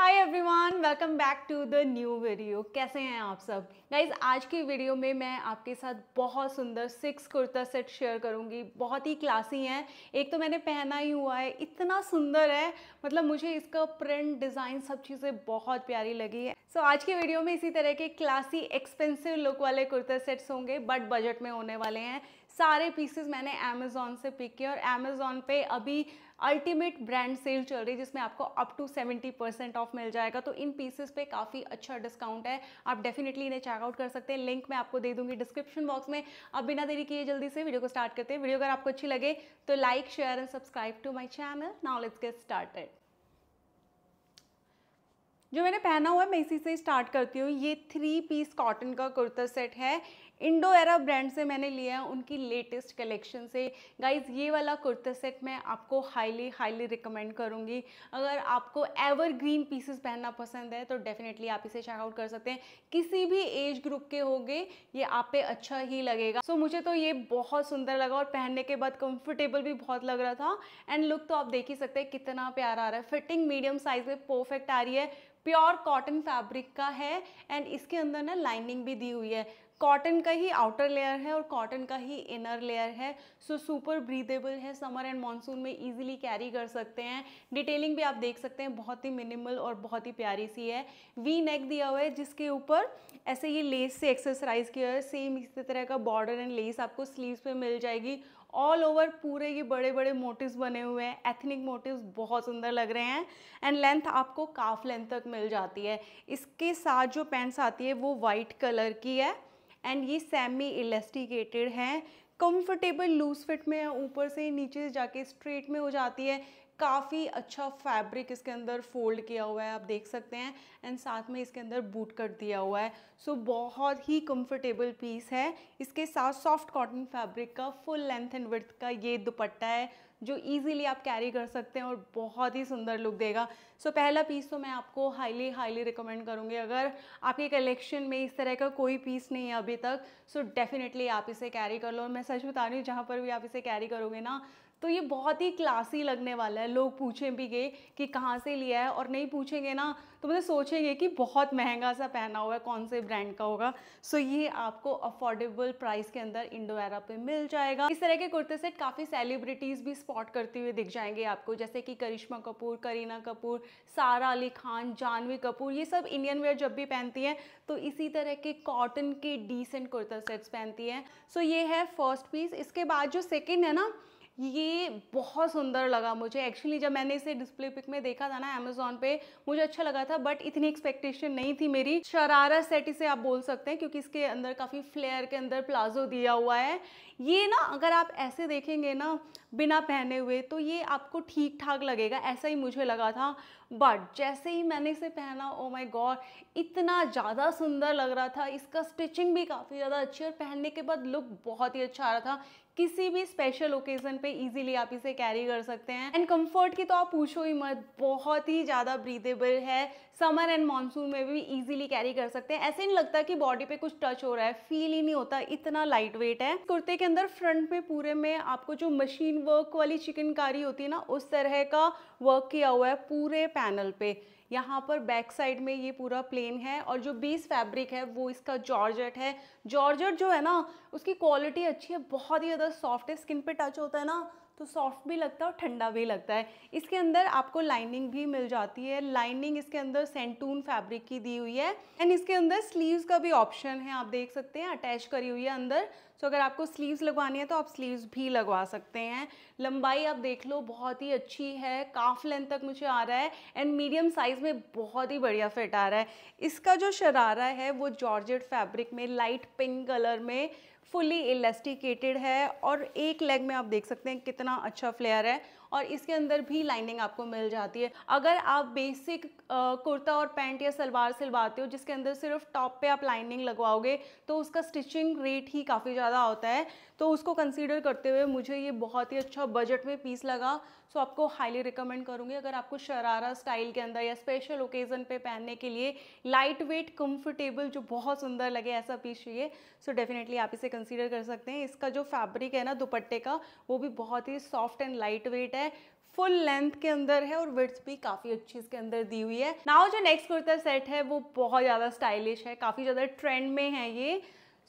hi everyone welcome back to the new video कैसे हैं आप सब गाइज आज की वीडियो में मैं आपके साथ बहुत सुंदर सिक्स कुर्ता सेट शेयर करूंगी बहुत ही क्लासी हैं एक तो मैंने पहना ही हुआ है इतना सुंदर है मतलब मुझे इसका प्रिंट डिज़ाइन सब चीज़ें बहुत प्यारी लगी है सो so, आज की वीडियो में इसी तरह के क्लासी एक्सपेंसिव लुक वाले कुर्ता सेट्स होंगे बट बजट में होने वाले हैं सारे पीसेस मैंने अमेज़ोन से पिक किए और अमेज़ोन पे अभी अल्टीमेट ब्रांड सेल चल रही है जिसमें आपको up to seventy percent off मिल जाएगा तो इन पीसेस पे काफ़ी अच्छा डिस्काउंट है आप डेफिनेटली इन्हें चेकआउट कर सकते हैं लिंक मैं आपको दे दूंगी डिस्क्रिप्शन बॉक्स में अब बिना देरी किए जल्दी से वीडियो को स्टार्ट करते हैं वीडियो अगर आपको अच्छी लगे तो like share and subscribe to my channel now let's get start जो मैंने पहना हुआ है मैं इसी से स्टार्ट करती हूँ ये थ्री पीस कॉटन का कुर्ता सेट है इंडो एरा ब्रांड से मैंने लिए हैं उनकी लेटेस्ट कलेक्शन से गाइज ये वाला कुर्ता सेट मैं आपको हाईली हाईली रिकमेंड करूँगी अगर आपको एवर ग्रीन पीसेस पहनना पसंद है तो डेफिनेटली आप इसे चेकआउट कर सकते हैं किसी भी एज ग्रुप के होंगे ये आप पे अच्छा ही लगेगा सो so, मुझे तो ये बहुत सुंदर लगा और पहनने के बाद कंफर्टेबल भी बहुत लग रहा था एंड लुक तो आप देख ही सकते हैं कितना प्यारा आ रहा है फिटिंग मीडियम साइज में परफेक्ट आ रही है प्योर कॉटन फैब्रिक का है एंड इसके अंदर ना लाइनिंग भी दी हुई है कॉटन का ही आउटर लेयर है और कॉटन का ही इनर लेयर है सो सुपर ब्रीदेबल है समर एंड मानसून में इजीली कैरी कर सकते हैं डिटेलिंग भी आप देख सकते हैं बहुत ही मिनिमल और बहुत ही प्यारी सी है वी नेक दिया हुआ है जिसके ऊपर ऐसे ये लेस से एक्सरसाइज किया है सेम इसी तरह का बॉर्डर एंड लेस आपको स्लीव्स पर मिल जाएगी ऑल ओवर पूरे ये बड़े बड़े मोटिव्स बने हुए हैं एथनिक मोटिव्स बहुत सुंदर लग रहे हैं एंड लेंथ आपको काफ लेंथ तक मिल जाती है इसके साथ जो पैंट्स आती है वो वाइट कलर की है एंड ये सेमी इलेस्टिकेटेड हैं कंफर्टेबल लूज फिट में है ऊपर से नीचे जाके स्ट्रेट में हो जाती है काफ़ी अच्छा फैब्रिक इसके अंदर फोल्ड किया हुआ है आप देख सकते हैं एंड साथ में इसके अंदर बूट कट दिया हुआ है सो so, बहुत ही कंफर्टेबल पीस है इसके साथ सॉफ्ट कॉटन फैब्रिक का फुल लेंथ एंड वर्थ का ये दुपट्टा है जो इजीली आप कैरी कर सकते हैं और बहुत ही सुंदर लुक देगा सो so, पहला पीस तो मैं आपको हाईली हाईली रिकमेंड करूँगी अगर आपके कलेक्शन में इस तरह का कोई पीस नहीं है अभी तक सो so, डेफिनेटली आप इसे कैरी कर लो मैं सच बता रही हूँ जहाँ पर भी आप इसे कैरी करोगे ना तो ये बहुत ही क्लासी लगने वाला है लोग पूछें भी गए कि कहाँ से लिया है और नहीं पूछेंगे ना तो मतलब सोचेंगे कि बहुत महंगा सा पहना हुआ है कौन से ब्रांड का होगा सो ये आपको अफोर्डेबल प्राइस के अंदर इंडोवेरा पे मिल जाएगा इस तरह के कुर्ते सेट काफ़ी सेलिब्रिटीज़ भी स्पॉट करते हुए दिख जाएंगे आपको जैसे कि करिश्मा कपूर करीना कपूर सारा अली खान जानवी कपूर ये सब इंडियन वेयर जब भी पहनती हैं तो इसी तरह के कॉटन के डिसेंट कुर्ता सेट्स पहनती हैं सो ये है फर्स्ट पीस इसके बाद जो सेकेंड है ना ये बहुत सुंदर लगा मुझे एक्चुअली जब मैंने इसे डिस्प्ले पिक में देखा था ना अमेजोन पे मुझे अच्छा लगा था बट इतनी एक्सपेक्टेशन नहीं थी मेरी शरारा सेट इसे आप बोल सकते हैं क्योंकि इसके अंदर काफ़ी फ्लेयर के अंदर प्लाजो दिया हुआ है ये ना अगर आप ऐसे देखेंगे ना बिना पहने हुए तो ये आपको ठीक ठाक लगेगा ऐसा ही मुझे लगा था बट जैसे ही मैंने इसे पहना ओ माई गॉड इतना ज़्यादा सुंदर लग रहा था इसका स्टिचिंग भी काफ़ी ज़्यादा अच्छी और पहनने के बाद लुक बहुत ही अच्छा आ रहा था किसी भी स्पेशल ओकेजन पे इजीली आप इसे कैरी कर सकते हैं एंड कंफर्ट की तो आप पूछो ही मत बहुत ही ज़्यादा ब्रीदेबल है समर एंड मानसून में भी इजीली कैरी कर सकते हैं ऐसे नहीं लगता कि बॉडी पे कुछ टच हो रहा है फील ही नहीं होता इतना लाइट वेट है कुर्ते के अंदर फ्रंट में पूरे में आपको जो मशीन वर्क वाली चिकनकारी होती है ना उस तरह का वर्क किया हुआ है पूरे पैनल पे यहाँ पर बैक साइड में ये पूरा प्लेन है और जो बीस फैब्रिक है वो इसका जॉर्जेट है जॉर्जेट जो है ना उसकी क्वालिटी अच्छी है बहुत ही ज़्यादा सॉफ्ट है स्किन पे टच होता है ना तो सॉफ्ट भी लगता है और ठंडा भी लगता है इसके अंदर आपको लाइनिंग भी मिल जाती है लाइनिंग इसके अंदर सेंटून फैब्रिक की दी हुई है एंड इसके अंदर स्लीव्स का भी ऑप्शन है आप देख सकते हैं अटैच करी हुई है अंदर सो अगर आपको स्लीव्स लगवानी है तो आप स्लीव्स भी लगवा सकते हैं लंबाई आप देख लो बहुत ही अच्छी है काफ लेंथ तक मुझे आ रहा है एंड मीडियम साइज़ में बहुत ही बढ़िया फिट आ रहा है इसका जो शरारा है वो जॉर्जेट फैब्रिक में लाइट पिंक कलर में फुली इलेस्टिकेटेड है और एक लेग में आप देख सकते हैं कितना अच्छा फ्लेयर है और इसके अंदर भी लाइनिंग आपको मिल जाती है अगर आप बेसिक कुर्ता और पैंट या सलवार सिलवाते हो जिसके अंदर सिर्फ टॉप पे आप लाइनिंग लगवाओगे तो उसका स्टिचिंग रेट ही काफ़ी ज़्यादा होता है तो उसको कंसीडर करते हुए मुझे ये बहुत ही अच्छा बजट में पीस लगा सो so, आपको हाईली रिकमेंड करूँगी अगर आपको शरारा स्टाइल के अंदर या स्पेशल ओकेज़न पे पहनने के लिए लाइट वेट कम्फर्टेबल जो बहुत सुंदर लगे ऐसा पीस चाहिए सो डेफिनेटली आप इसे कंसीडर कर सकते हैं इसका जो फैब्रिक है ना दुपट्टे का वो भी बहुत ही सॉफ्ट एंड लाइट वेट है है फुल लेंथ के अंदर है और विड्थ भी काफ़ी अच्छी इसके अंदर दी हुई है नाउ जो नेक्स्ट कुर्ता सेट है वो बहुत ज़्यादा स्टाइलिश है काफ़ी ज़्यादा ट्रेंड में है ये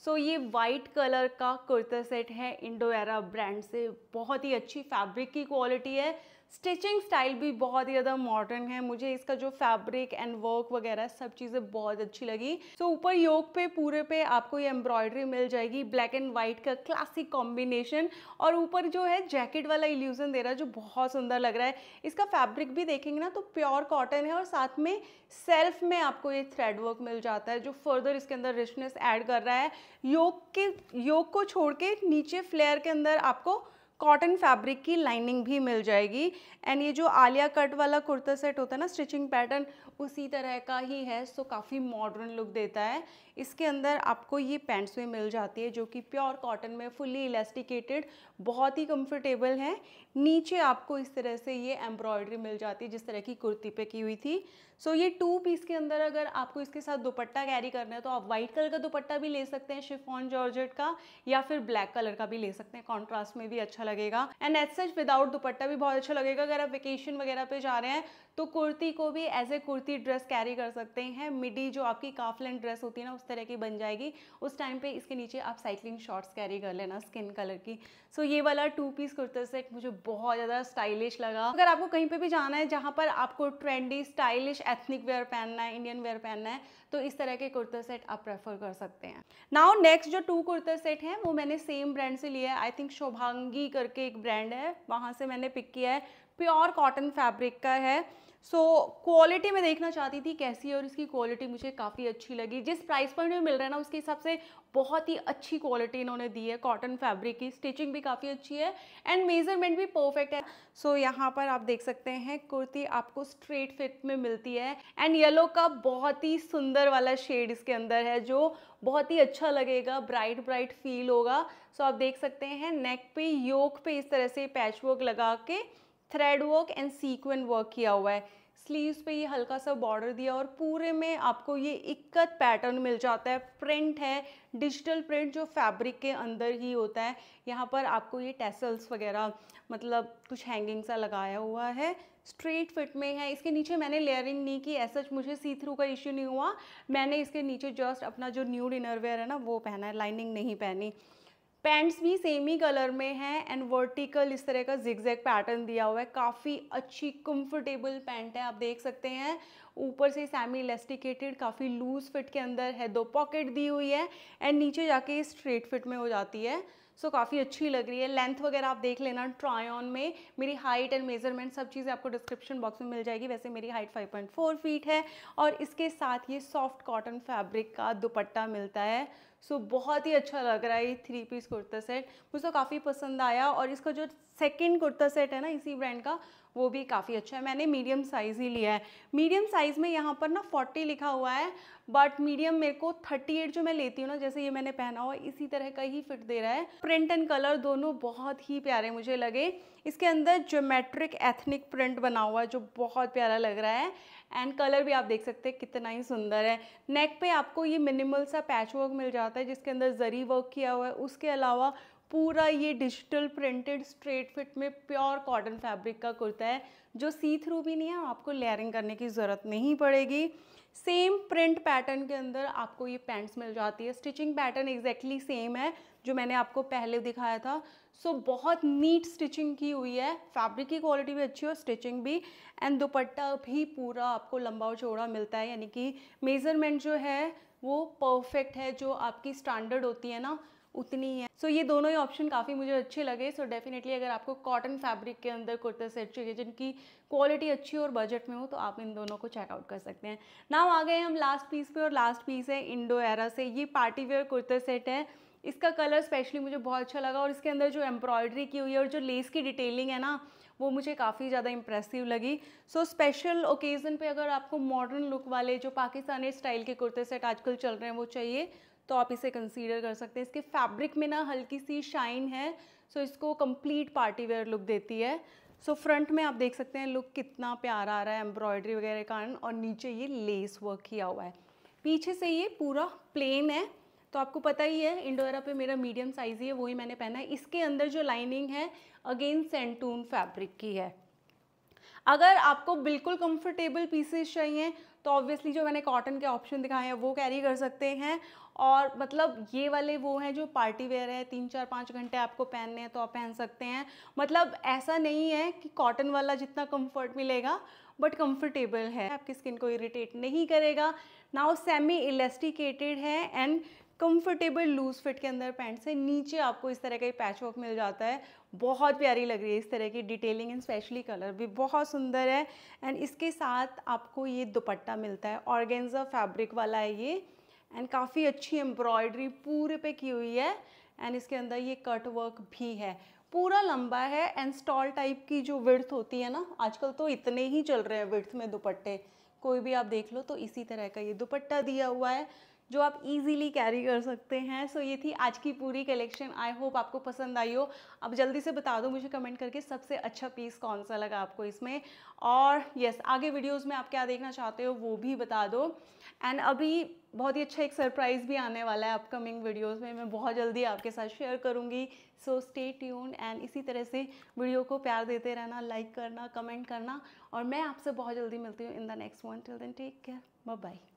सो so, ये वाइट कलर का कुर्ता सेट है इंडोएरा ब्रांड से बहुत ही अच्छी फैब्रिक की क्वालिटी है स्टिचिंग स्टाइल भी बहुत ही ज़्यादा मॉडर्न है मुझे इसका जो फैब्रिक एंड वर्क वगैरह सब चीज़ें बहुत अच्छी लगी सो ऊपर योग पे पूरे पे आपको ये एम्ब्रॉयडरी मिल जाएगी ब्लैक एंड वाइट का क्लासिक कॉम्बिनेशन और ऊपर जो है जैकेट वाला इल्यूजन दे रहा है जो बहुत सुंदर लग रहा है इसका फैब्रिक भी देखेंगे ना तो प्योर कॉटन है और साथ में सेल्फ में आपको ये थ्रेड वर्क मिल जाता है जो फर्दर इसके अंदर रिचनेस एड कर रहा है योग के योग को छोड़ के नीचे फ्लेयर के अंदर आपको कॉटन फैब्रिक की लाइनिंग भी मिल जाएगी एंड ये जो आलिया कट वाला कुर्ता सेट होता है ना स्टिचिंग पैटर्न उसी तरह का ही है सो काफ़ी मॉडर्न लुक देता है इसके अंदर आपको ये पैंट्स भी मिल जाती है जो कि प्योर कॉटन में फुली इलास्टिकेटेड बहुत ही कंफर्टेबल है नीचे आपको इस तरह से ये एम्ब्रॉयडरी मिल जाती है जिस तरह की कुर्ती पे की हुई थी सो so, ये टू पीस के अंदर अगर आपको इसके साथ दुपट्टा कैरी करना है तो आप वाइट कलर का दुपट्टा भी ले सकते हैं शिफॉन जॉर्जेट का या फिर ब्लैक कलर का भी ले सकते हैं कॉन्ट्रास्ट में भी अच्छा लगेगा and as such without dupatta भी बहुत अच्छा लगेगा अगर आप वेकेशन वगैरह पे जा रहे हैं तो कुर्ती को भी as a kurti dress carry कर सकते हैं मिडी जो आपकी काफलन ड्रेस होती है ना उस तरह की बन जाएगी उस टाइम पे इसके नीचे आप साइकिलिंग शॉर्ट्स कैरी कर लेना स्किन कलर की सो so, ये वाला टू पीस कुर्ता सेट मुझे बहुत ज़्यादा स्टाइलिश लगा अगर आपको कहीं पर भी जाना है जहाँ पर आपको ट्रेंडी स्टाइलिश एथनिक वेयर पहनना है इंडियन वेयर पहनना है तो इस तरह के कुर्ता सेट आप प्रेफर कर सकते हैं नाउ नेक्स्ट जो टू कुर्ता सेट हैं वो मैंने सेम ब्रांड से लिया है आई थिंक शोभांगी करके एक ब्रांड है वहाँ से मैंने पिक किया है प्योर कॉटन फैब्रिक का है सो so, क्वालिटी मैं देखना चाहती थी कैसी है और इसकी क्वालिटी मुझे काफ़ी अच्छी लगी जिस प्राइस पॉइंट में मिल रहा है ना उसके हिसाब से बहुत ही अच्छी क्वालिटी इन्होंने दी है कॉटन फैब्रिक की स्टिचिंग भी काफ़ी अच्छी है एंड मेजरमेंट भी परफेक्ट है सो so, यहाँ पर आप देख सकते हैं कुर्ती आपको स्ट्रेट फिट में मिलती है एंड येलो का बहुत ही सुंदर वाला शेड इसके अंदर है जो बहुत ही अच्छा लगेगा ब्राइट ब्राइट फील होगा सो so, आप देख सकते हैं नेक पे योक पे इस तरह से पैचवर्क लगा के thread work and sequin work किया हुआ है स्लीव्स पे ये हल्का सा बॉर्डर दिया और पूरे में आपको ये इक्कत पैटर्न मिल जाता है प्रिंट है डिजिटल प्रिंट जो फैब्रिक के अंदर ही होता है यहाँ पर आपको ये टेसल्स वगैरह मतलब कुछ हैंगिंग सा लगाया हुआ है स्ट्रेट फिट में है इसके नीचे मैंने लेयरिंग नहीं की ऐसा मुझे सी थ्रू का इश्यू नहीं हुआ मैंने इसके नीचे जस्ट अपना जो न्यूड इनरवेयर है ना वो पहना है लाइनिंग नहीं पहनी पैंट्स भी सेम ही कलर में है एंड वर्टिकल इस तरह का जिगजैग पैटर्न दिया हुआ है काफ़ी अच्छी कंफर्टेबल पैंट है आप देख सकते हैं ऊपर से सेमी इलास्टिकेटेड काफ़ी लूज फिट के अंदर है दो पॉकेट दी हुई है एंड नीचे जाके स्ट्रेट फिट में हो जाती है सो so, काफ़ी अच्छी लग रही है लेंथ वगैरह आप देख लेना ट्राई ऑन में मेरी हाइट एंड मेजरमेंट सब चीज़ें आपको डिस्क्रिप्शन बॉक्स में मिल जाएगी वैसे मेरी हाइट 5.4 फीट है और इसके साथ ये सॉफ्ट कॉटन फैब्रिक का दुपट्टा मिलता है सो so, बहुत ही अच्छा लग रहा है ये थ्री पीस कुर्ता सेट मुझे तो काफ़ी पसंद आया और इसका जो सेकंड कुर्ता सेट है ना इसी ब्रांड का वो भी काफ़ी अच्छा है मैंने मीडियम साइज़ ही लिया है मीडियम साइज़ में यहाँ पर ना 40 लिखा हुआ है बट मीडियम मेरे को 38 जो मैं लेती हूँ ना जैसे ये मैंने पहना हुआ इसी तरह का ही फिट दे रहा है प्रिंट एंड कलर दोनों बहुत ही प्यारे मुझे लगे इसके अंदर जोमेट्रिक एथनिक प्रिंट बना हुआ जो बहुत प्यारा लग रहा है एंड कलर भी आप देख सकते हैं कितना ही सुंदर है नेक पे आपको ये मिनिमल सा पैच वर्क मिल जाता है जिसके अंदर जरी वर्क किया हुआ है उसके अलावा पूरा ये डिजिटल प्रिंटेड स्ट्रेट फिट में प्योर कॉटन फैब्रिक का कुर्ता है जो सी थ्रू भी नहीं है आपको लेयरिंग करने की ज़रूरत नहीं पड़ेगी सेम प्रिंट पैटर्न के अंदर आपको ये पैंट्स मिल जाती है स्टिचिंग पैटर्न एग्जैक्टली सेम है जो मैंने आपको पहले दिखाया था सो so, बहुत नीट स्टिचिंग की हुई है फैब्रिक की क्वालिटी भी अच्छी है और स्टिचिंग भी एंड दुपट्टा भी पूरा आपको लंबा और चौड़ा मिलता है यानी कि मेज़रमेंट जो है वो परफेक्ट है जो आपकी स्टैंडर्ड होती है ना उतनी है सो so, ये दोनों ही ऑप्शन काफ़ी मुझे अच्छे लगे सो so, डेफिनेटली अगर आपको कॉटन फैब्रिक के अंदर कुर्ते सेट चाहिए जिनकी क्वालिटी अच्छी और बजट में हो तो आप इन दोनों को चेकआउट कर सकते हैं नाम आ गए हम लास्ट पीस पे और लास्ट पीस है इंडो एरा से ये पार्टी वेयर कुर्ते सेट है इसका कलर स्पेशली मुझे बहुत अच्छा लगा और इसके अंदर जो एम्ब्रॉयडरी की हुई है और जो लेस की डिटेलिंग है ना वो मुझे काफ़ी ज़्यादा इंप्रेसिव लगी सो स्पेशल ओकेज़न पे अगर आपको मॉडर्न लुक वाले जो पाकिस्तानी स्टाइल के कुर्ते सेट आजकल चल रहे हैं वो चाहिए तो आप इसे कंसीडर कर सकते हैं इसके फैब्रिक में ना हल्की सी शाइन है सो so इसको कंप्लीट पार्टी वेयर लुक देती है सो so फ्रंट में आप देख सकते हैं लुक कितना प्यारा आ रहा है एम्ब्रॉयडरी वगैरह कारण और नीचे ये लेस वर्क किया हुआ है पीछे से ये पूरा प्लेन है तो आपको पता ही है इंडोरा पे मेरा मीडियम साइज़ ही है वही मैंने पहना है इसके अंदर जो लाइनिंग है अगेन सेंटून फैब्रिक की है अगर आपको बिल्कुल कंफर्टेबल पीसेस चाहिए तो ऑब्वियसली जो मैंने कॉटन के ऑप्शन दिखाए हैं वो कैरी कर सकते हैं और मतलब ये वाले वो हैं जो पार्टी वेयर है तीन चार पाँच घंटे आपको पहनने हैं तो आप पहन सकते हैं मतलब ऐसा नहीं है कि कॉटन वाला जितना कंफर्ट मिलेगा बट कंफर्टेबल है आपकी स्किन को इरिटेट नहीं करेगा ना वो सेमी इलेस्टिकेटेड है एंड कंफर्टेबल लूज फिट के अंदर पैंट से नीचे आपको इस तरह का ही पैच वर्क मिल जाता है बहुत प्यारी लग रही है इस तरह की डिटेलिंग एंड स्पेशली कलर भी बहुत सुंदर है एंड इसके साथ आपको ये दुपट्टा मिलता है ऑर्गेन्जा फैब्रिक वाला है ये एंड काफ़ी अच्छी एम्ब्रॉयडरी पूरे पे की हुई है एंड इसके अंदर ये कट वर्क भी है पूरा लंबा है एंड स्टॉल टाइप की जो विर्थ होती है ना आजकल तो इतने ही चल रहे हैं विर्थ में दुपट्टे कोई भी आप देख लो तो इसी तरह का ये दुपट्टा दिया हुआ है जो आप इजीली कैरी कर सकते हैं सो so, ये थी आज की पूरी कलेक्शन आई होप आपको पसंद आई हो अब जल्दी से बता दो मुझे कमेंट करके सबसे अच्छा पीस कौन सा लगा आपको इसमें और यस yes, आगे वीडियोस में आप क्या देखना चाहते हो वो भी बता दो एंड अभी बहुत ही अच्छा एक सरप्राइज़ भी आने वाला है अपकमिंग वीडियोस में मैं बहुत जल्दी आपके साथ शेयर करूंगी सो स्टे ट्यून्ड एंड इसी तरह से वीडियो को प्यार देते रहना लाइक करना कमेंट करना और मैं आपसे बहुत जल्दी मिलती हूँ in the next one till then take care bye